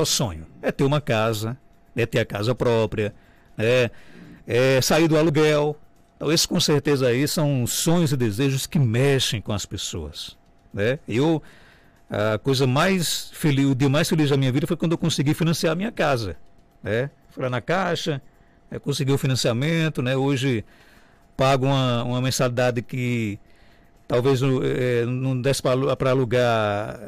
o sonho? É ter uma casa, é ter a casa própria, é, é sair do aluguel. Então, esses com certeza aí são sonhos e desejos que mexem com as pessoas. Né? Eu, a coisa mais feliz, o dia mais feliz da minha vida foi quando eu consegui financiar a minha casa. Né? Fui lá na Caixa, né? consegui o financiamento, né? hoje pago uma, uma mensalidade que talvez é, não desse para alugar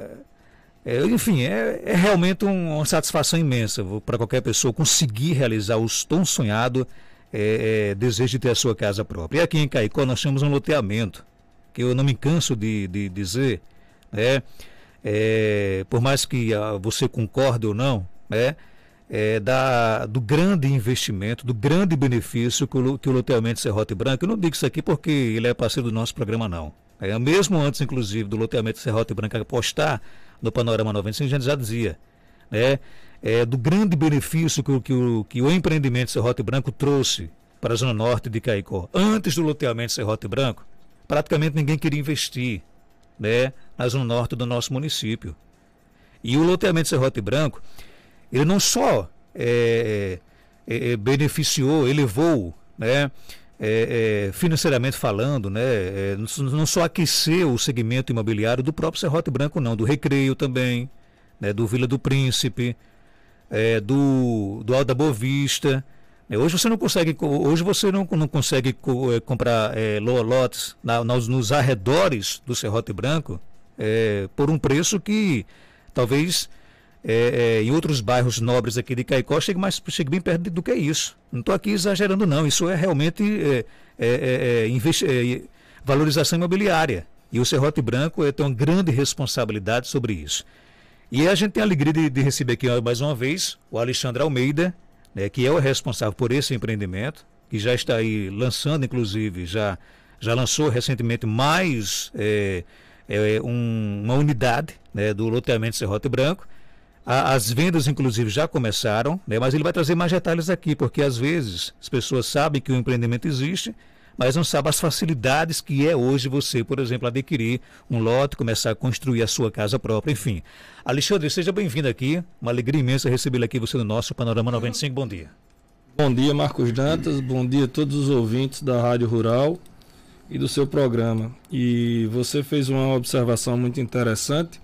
é, enfim, é, é realmente um, uma satisfação imensa para qualquer pessoa conseguir realizar o tão sonhado é, é, desejo de ter a sua casa própria. E aqui em Caicó nós temos um loteamento, que eu não me canso de, de dizer, né? É, por mais que ah, você concorde ou não, né? É, da, do grande investimento, do grande benefício que o, que o loteamento Serrote Branco, eu não digo isso aqui porque ele é parceiro do nosso programa, não. É, mesmo antes, inclusive, do loteamento Serrote Branco apostar no Panorama 95, a gente já dizia, né? É, do grande benefício que, que, o, que o empreendimento Serrote Branco trouxe para a zona norte de Caicó. Antes do loteamento Serrote Branco, praticamente ninguém queria investir né, na zona norte do nosso município. E o loteamento Serrote Branco, ele não só é, é, é beneficiou, elevou né, é, é, financeiramente falando, né, é, não só aquecer o segmento imobiliário do próprio Serrote Branco, não, do Recreio também, né, do Vila do Príncipe, é, do, do Alda Bovista. É, hoje você não consegue, hoje você não, não consegue é, comprar lotes na, nos, nos, arredores do Serrote Branco por um preço que talvez é, é, em outros bairros nobres aqui de Caicó, chega, mais, chega bem perto do que isso. Não estou aqui exagerando, não. Isso é realmente é, é, é, é valorização imobiliária. E o Serrote Branco tem uma grande responsabilidade sobre isso. E a gente tem a alegria de, de receber aqui mais uma vez o Alexandre Almeida, né, que é o responsável por esse empreendimento, que já está aí lançando, inclusive, já, já lançou recentemente mais um, uma unidade né, do loteamento Serrote Branco as vendas, inclusive, já começaram, né? mas ele vai trazer mais detalhes aqui, porque às vezes as pessoas sabem que o empreendimento existe, mas não sabem as facilidades que é hoje você, por exemplo, adquirir um lote, começar a construir a sua casa própria, enfim. Alexandre, seja bem-vindo aqui. Uma alegria imensa recebê-lo aqui você no nosso Panorama 95. Bom dia. Bom dia, Marcos Dantas. Bom dia a todos os ouvintes da Rádio Rural e do seu programa. E você fez uma observação muito interessante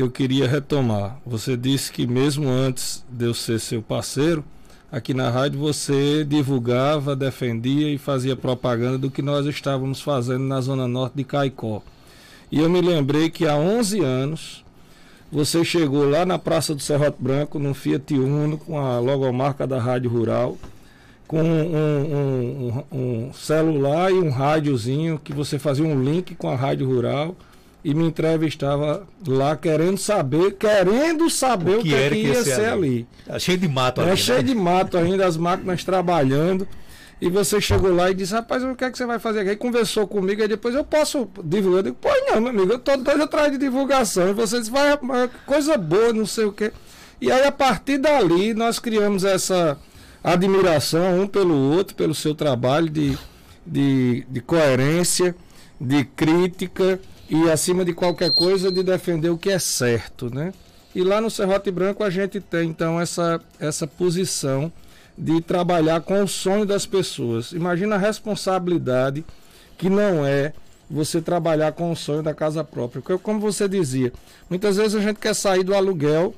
que eu queria retomar. Você disse que mesmo antes de eu ser seu parceiro, aqui na rádio você divulgava, defendia e fazia propaganda do que nós estávamos fazendo na zona norte de Caicó. E eu me lembrei que há 11 anos você chegou lá na Praça do Serrote Branco, num Fiat Uno, com a logomarca da Rádio Rural, com um, um, um, um celular e um rádiozinho que você fazia um link com a Rádio Rural e me entrevistava lá querendo saber, querendo saber o que, o que, é que ia, ia, ser ali. Tá cheio de mato ainda. É né? cheio de mato ainda, as máquinas trabalhando. E você chegou lá e disse, rapaz, o que é que você vai fazer aqui? Aí conversou comigo, e depois eu posso divulgar. Eu digo, pô, não, meu amigo, eu tô doido atrás de divulgação. E você disse, vai, é coisa boa, não sei o quê. E aí, a partir dali, nós criamos essa admiração um pelo outro, pelo seu trabalho de, de, de coerência, de crítica e acima de qualquer coisa de defender o que é certo, né? E lá no Serrote Branco a gente tem então essa, essa posição de trabalhar com o sonho das pessoas. Imagina a responsabilidade que não é você trabalhar com o sonho da casa própria. Porque, como você dizia, muitas vezes a gente quer sair do aluguel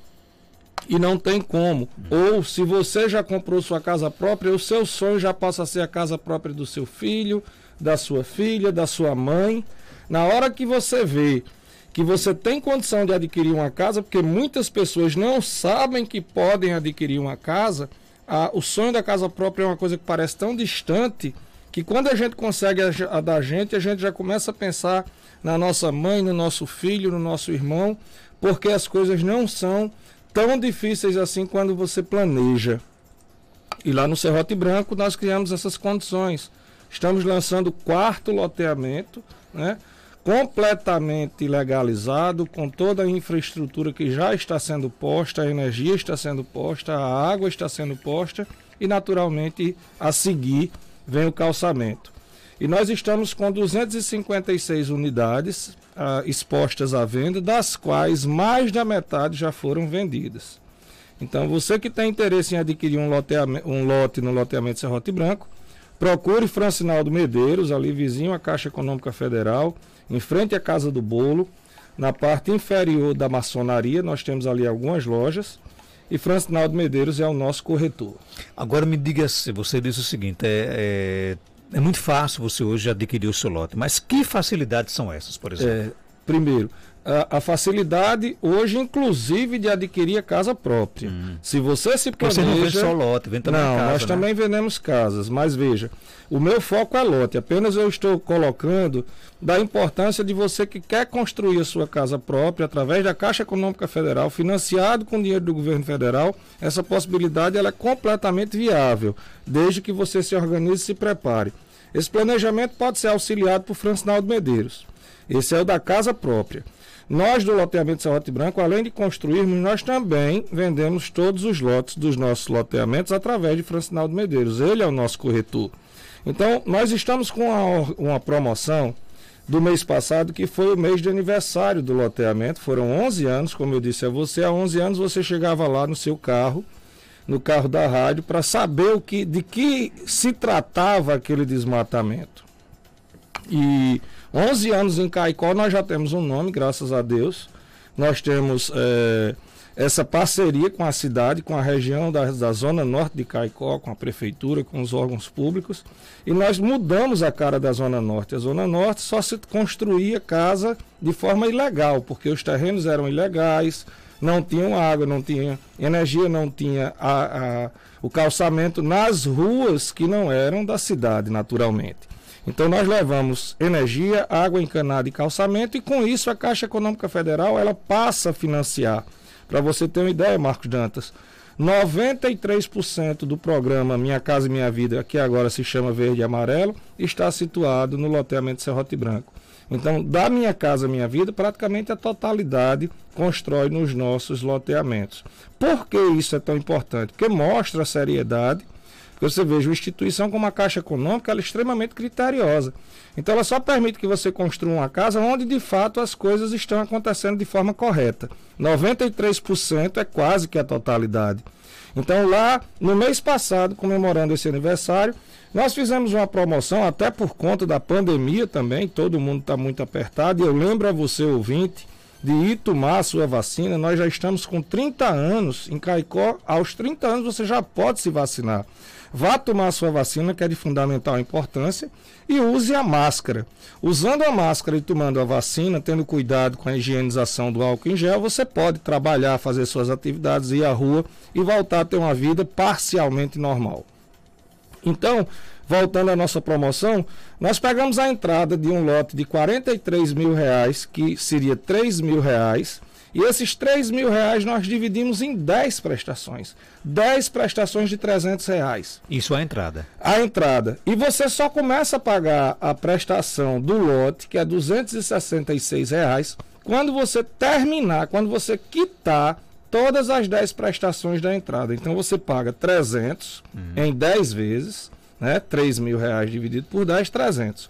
e não tem como. Ou se você já comprou sua casa própria, o seu sonho já passa a ser a casa própria do seu filho, da sua filha, da sua mãe. Na hora que você vê que você tem condição de adquirir uma casa, porque muitas pessoas não sabem que podem adquirir uma casa, a, o sonho da casa própria é uma coisa que parece tão distante que quando a gente consegue a, a da gente, a gente já começa a pensar na nossa mãe, no nosso filho, no nosso irmão, porque as coisas não são tão difíceis assim quando você planeja. E lá no Serrote Branco nós criamos essas condições. Estamos lançando o quarto loteamento, né? completamente legalizado, com toda a infraestrutura que já está sendo posta, a energia está sendo posta, a água está sendo posta e, naturalmente, a seguir vem o calçamento. E nós estamos com 256 unidades ah, expostas à venda, das quais mais da metade já foram vendidas. Então, você que tem interesse em adquirir um, loteamento, um lote no loteamento Serrote Branco, Procure Francinaldo Medeiros, ali vizinho à Caixa Econômica Federal, em frente à Casa do Bolo. Na parte inferior da maçonaria, nós temos ali algumas lojas. E Francinaldo Medeiros é o nosso corretor. Agora me diga, se você disse o seguinte, é, é... É muito fácil você hoje adquirir o seu lote, mas que facilidades são essas, por exemplo? É, primeiro, a, a, facilidade hoje, inclusive, de adquirir a casa própria. Hum. Se você se planeja... Você não vende só lote, vende também Não, casa, nós né? também vendemos casas, mas veja, o meu foco é lote, apenas eu estou colocando da importância de você que quer construir a sua casa própria através da Caixa Econômica Federal, financiado com dinheiro do governo federal, essa possibilidade ela é completamente viável, desde que você se organize e se prepare. Esse planejamento pode ser auxiliado por Francinaldo Medeiros. Esse é o da casa própria. Nós do loteamento Salote Branco, além de construirmos, nós também vendemos todos os lotes dos nossos loteamentos através de Francinaldo Medeiros. Ele é o nosso corretor. Então, nós estamos com uma, uma promoção do mês passado, que foi o mês de aniversário do loteamento. Foram 11 anos, como eu disse a você, há 11 anos você chegava lá no seu carro, no carro da rádio, para saber o que, de que se tratava aquele desmatamento. E 11 anos em Caicó, nós já temos um nome, graças a Deus. Nós temos é, essa parceria com a cidade, com a região da, da Zona Norte de Caicó, com a prefeitura, com os órgãos públicos. E nós mudamos a cara da Zona Norte. A Zona Norte só se construía casa de forma ilegal, porque os terrenos eram ilegais, não tinham água, não tinha energia, não tinha a, a, o calçamento nas ruas que não eram da cidade, naturalmente. Então nós levamos energia, água encanada e calçamento e com isso a Caixa Econômica Federal ela passa a financiar. Para você ter uma ideia, Marcos Dantas, 93% do programa Minha Casa Minha Vida, que agora se chama Verde e Amarelo, está situado no loteamento Serrote Branco. Então, da Minha Casa Minha Vida, praticamente a totalidade constrói nos nossos loteamentos. Por que isso é tão importante? Porque mostra a seriedade você veja, uma instituição como a Caixa Econômica, ela é extremamente criteriosa. Então ela só permite que você construa uma casa onde de fato as coisas estão acontecendo de forma correta. 93% é quase que a totalidade. Então lá, no mês passado, comemorando esse aniversário, nós fizemos uma promoção até por conta da pandemia também, todo mundo está muito apertado. E eu lembro a você, ouvinte, de ir tomar sua vacina. Nós já estamos com 30 anos em Caicó, aos 30 anos você já pode se vacinar. Vá tomar sua vacina, que é de fundamental importância, e use a máscara. Usando a máscara e tomando a vacina, tendo cuidado com a higienização do álcool em gel, você pode trabalhar, fazer suas atividades, ir à rua e voltar a ter uma vida parcialmente normal. Então, voltando à nossa promoção, nós pegamos a entrada de um lote de 43 mil reais, que seria 3 mil reais, e esses 3 mil reais nós dividimos em 10 prestações. 10 prestações de 300 reais. Isso é a entrada. A entrada. E você só começa a pagar a prestação do lote, que é 266 reais, quando você terminar, quando você quitar todas as 10 prestações da entrada. Então você paga 300 uhum. em 10 vezes né? 3 mil reais dividido por 10, 300.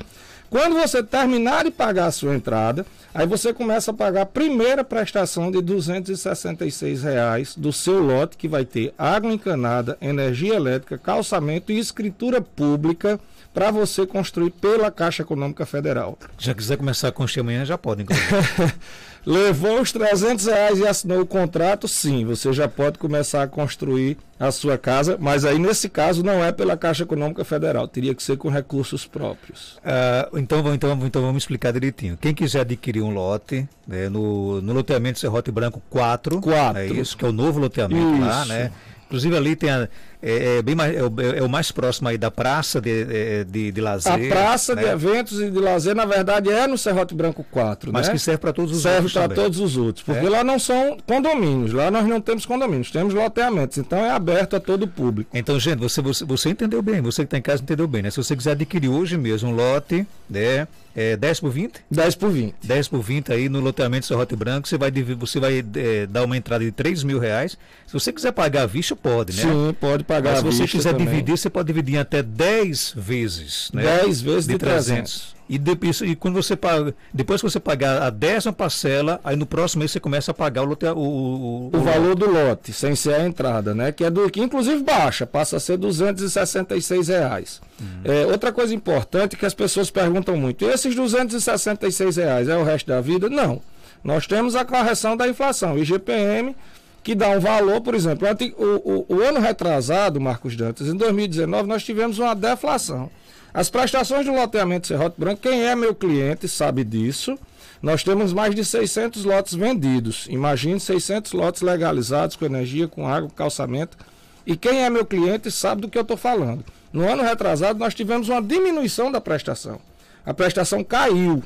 Quando você terminar de pagar a sua entrada, aí você começa a pagar a primeira prestação de 266 reais do seu lote, que vai ter água encanada, energia elétrica, calçamento e escritura pública para você construir pela Caixa Econômica Federal. Já quiser começar a construir amanhã, já pode, Levou os 300 reais e assinou o contrato, sim, você já pode começar a construir a sua casa, mas aí nesse caso não é pela Caixa Econômica Federal, teria que ser com recursos próprios. Ah, então, então, então vamos explicar direitinho. Quem quiser adquirir um lote né, no, no loteamento Serrote Branco 4, 4, é isso, que é o novo loteamento isso. lá, né? Inclusive ali tem a é, é bem mais, é, o, é, é, o, mais próximo aí da praça de, é, de, de lazer. A praça né? de eventos e de lazer, na verdade, é no Serrote Branco 4. Mas né? que serve para todos os serve outros. Serve para todos os outros, porque é. lá não são condomínios, lá nós não temos condomínios, temos loteamentos, então é aberto a todo o público. Então, gente, você, você, você entendeu bem, você que está em casa entendeu bem, né? Se você quiser adquirir hoje mesmo um lote, né? É 10 por 20? 10 por 20. 10 por 20 aí no loteamento Serrote Branco, você vai, você vai é, dar uma entrada de 3 mil reais. Se você quiser pagar a vista, pode, né? Sim, pode pagar Mas se você quiser também. dividir, você pode dividir até 10 vezes. Né? 10 vezes de, de 300. 300. E, depois, e quando você paga, depois que você pagar a décima parcela, aí no próximo mês você começa a pagar o, lote, o, o, o, valor lote. do lote, sem ser a entrada, né? Que é do que inclusive baixa, passa a ser 266 reais. Hum. É, outra coisa importante que as pessoas perguntam muito: esses 266 reais é o resto da vida? Não. Nós temos a correção da inflação, IGPM que dá um valor, por exemplo, o, o, o ano retrasado, Marcos Dantas, em 2019, nós tivemos uma deflação. As prestações do loteamento Serrote Branco, quem é meu cliente sabe disso. Nós temos mais de 600 lotes vendidos. Imagine 600 lotes legalizados com energia, com água, com calçamento. E quem é meu cliente sabe do que eu estou falando. No ano retrasado, nós tivemos uma diminuição da prestação. A prestação caiu.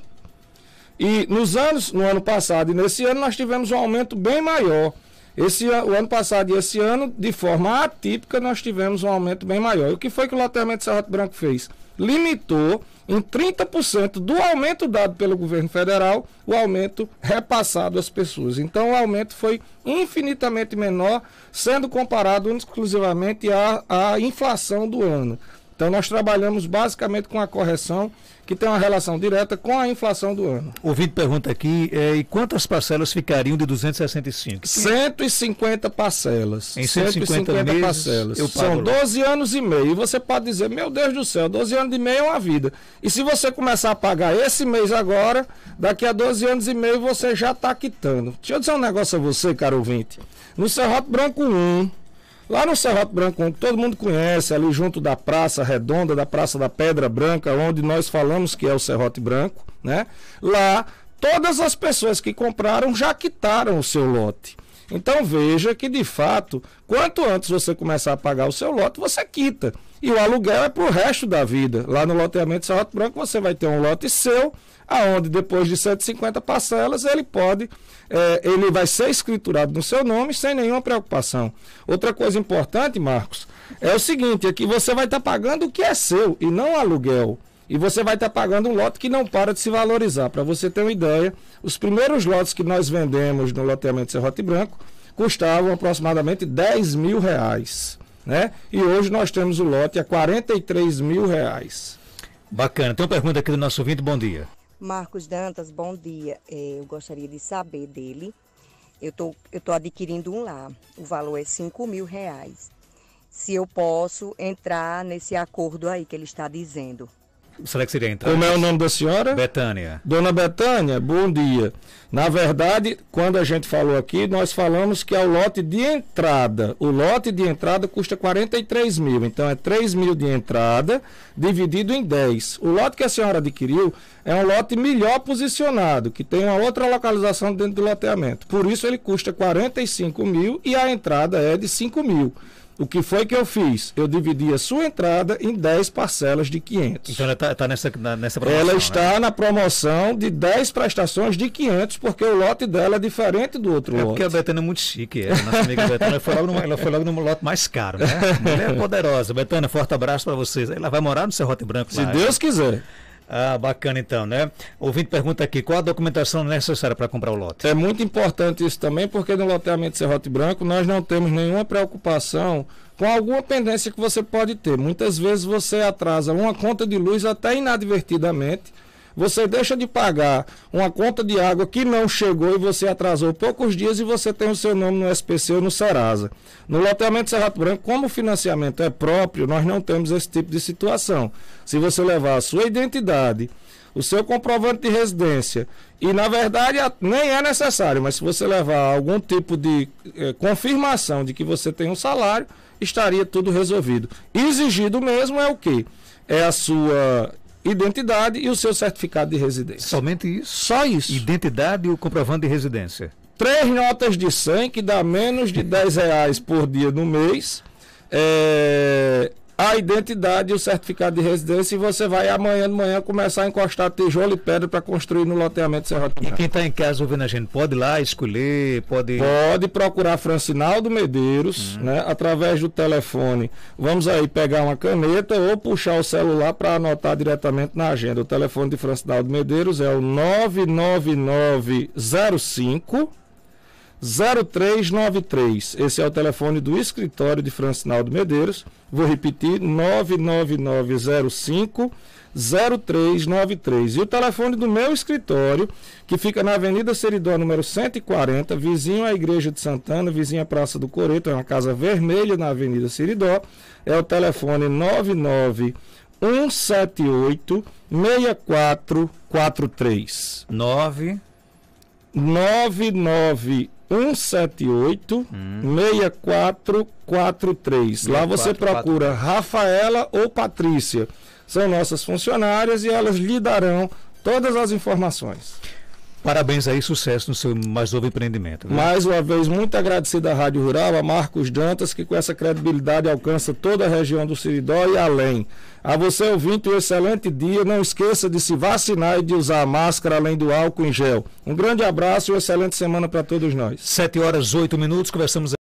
E nos anos, no ano passado e nesse ano, nós tivemos um aumento bem maior. Esse, o ano passado e esse ano, de forma atípica, nós tivemos um aumento bem maior. E o que foi que o loteamento de Serrote Branco fez? Limitou em 30% do aumento dado pelo governo federal, o aumento repassado às pessoas. Então, o aumento foi infinitamente menor, sendo comparado exclusivamente à, à inflação do ano. Então nós trabalhamos basicamente com a correção que tem uma relação direta com a inflação do ano. O pergunta aqui, é, e quantas parcelas ficariam de 265? 150 parcelas. Em 150, 150 meses, parcelas. Eu São 12 anos e meio. E você pode dizer, meu Deus do céu, 12 anos e meio é uma vida. E se você começar a pagar esse mês agora, daqui a 12 anos e meio você já está quitando. Deixa eu dizer um negócio a você, caro ouvinte. No Serrote Branco 1, Lá no Serrote Branco, onde todo mundo conhece, ali junto da Praça Redonda, da Praça da Pedra Branca, onde nós falamos que é o Serrote Branco, né? Lá, todas as pessoas que compraram já quitaram o seu lote. Então veja que de fato, quanto antes você começar a pagar o seu lote, você quita. E o aluguel é para o resto da vida. Lá no loteamento Serrote Branco você vai ter um lote seu, aonde depois de 150 parcelas ele pode, é, ele vai ser escriturado no seu nome sem nenhuma preocupação. Outra coisa importante, Marcos, é o seguinte, é que você vai estar tá pagando o que é seu e não aluguel. E você vai estar tá pagando um lote que não para de se valorizar. Para você ter uma ideia, os primeiros lotes que nós vendemos no loteamento Serrote Branco custavam aproximadamente 10 mil reais. Né? E hoje nós temos o lote a 43 mil reais. Bacana. Tem uma pergunta aqui do nosso ouvinte, bom dia. Marcos Dantas, bom dia. É, eu gostaria de saber dele. Eu tô, estou tô adquirindo um lá. O valor é 5 mil reais. Se eu posso entrar nesse acordo aí que ele está dizendo. Será que seria entrar? Como é o nome da senhora? Betânia. Dona Betânia, bom dia. Na verdade, quando a gente falou aqui, nós falamos que é o lote de entrada. O lote de entrada custa 43 mil. Então é 3 mil de entrada dividido em 10. O lote que a senhora adquiriu é um lote melhor posicionado, que tem uma outra localização dentro do loteamento. Por isso ele custa 45 mil e a entrada é de 5 mil. O que foi que eu fiz? Eu dividi a sua entrada em 10 parcelas de 500. Então ela está tá nessa, nessa promoção. Ela né? está né? na promoção de 10 prestações de 500, porque o lote dela é diferente do outro é lote. É porque a Betânia é muito chique. Ela, é. nossa amiga Betânia foi logo, no, lote mais caro, né? Mulher poderosa. Betânia, forte abraço para vocês. Ela vai morar no Serrote Branco. Se lá, Deus quiser. Ah, bacana então, né? Ouvinte pergunta aqui, qual a documentação necessária para comprar o lote? É muito importante isso também, porque no loteamento Serrote Branco nós não temos nenhuma preocupação com alguma pendência que você pode ter. Muitas vezes você atrasa uma conta de luz até inadvertidamente, você deixa de pagar uma conta de água que não chegou e você atrasou poucos dias e você tem o seu nome no SPC ou no Serasa. No loteamento Serrato Branco, como o financiamento é próprio, nós não temos esse tipo de situação. Se você levar a sua identidade, o seu comprovante de residência. E na verdade nem é necessário, mas se você levar algum tipo de eh, confirmação de que você tem um salário, estaria tudo resolvido. Exigido mesmo é o quê? É a sua identidade e o seu certificado de residência. Somente isso? Só isso. Identidade e o comprovante de residência. Três notas de 100, que dá menos de 10 reais por dia no mês. É, a identidade e o certificado de residência e você vai amanhã de manhã começar a encostar tijolo e pedra para construir no loteamento Serra E quem está em casa ouvindo a gente pode ir lá escolher, pode. Pode procurar Francinaldo Medeiros, hum. né? Através do telefone. Vamos aí pegar uma caneta ou puxar o celular para anotar diretamente na agenda. O telefone de Francinaldo Medeiros é o 99905 0393. Esse é o telefone do escritório de Francinaldo Medeiros. Vou repetir: 99905 0393. E o telefone do meu escritório, que fica na Avenida Seridó, número 140, vizinho à Igreja de Santana, vizinho à Praça do Coreto, é uma casa vermelha na Avenida Seridó, é o telefone 99178 6443. 9 99 178 hum. 6443. Lá você procura Rafaela ou Patrícia. São nossas funcionárias e elas lhe darão todas as informações. Parabéns aí, sucesso no seu mais novo empreendimento. Viu? Mais uma vez, muito agradecido à Rádio Rural, a Marcos Dantas, que com essa credibilidade alcança toda a região do Siridó e além. A você, ouvinte, um excelente dia. Não esqueça de se vacinar e de usar a máscara além do álcool em gel. Um grande abraço e uma excelente semana para todos nós. Sete horas, oito minutos, conversamos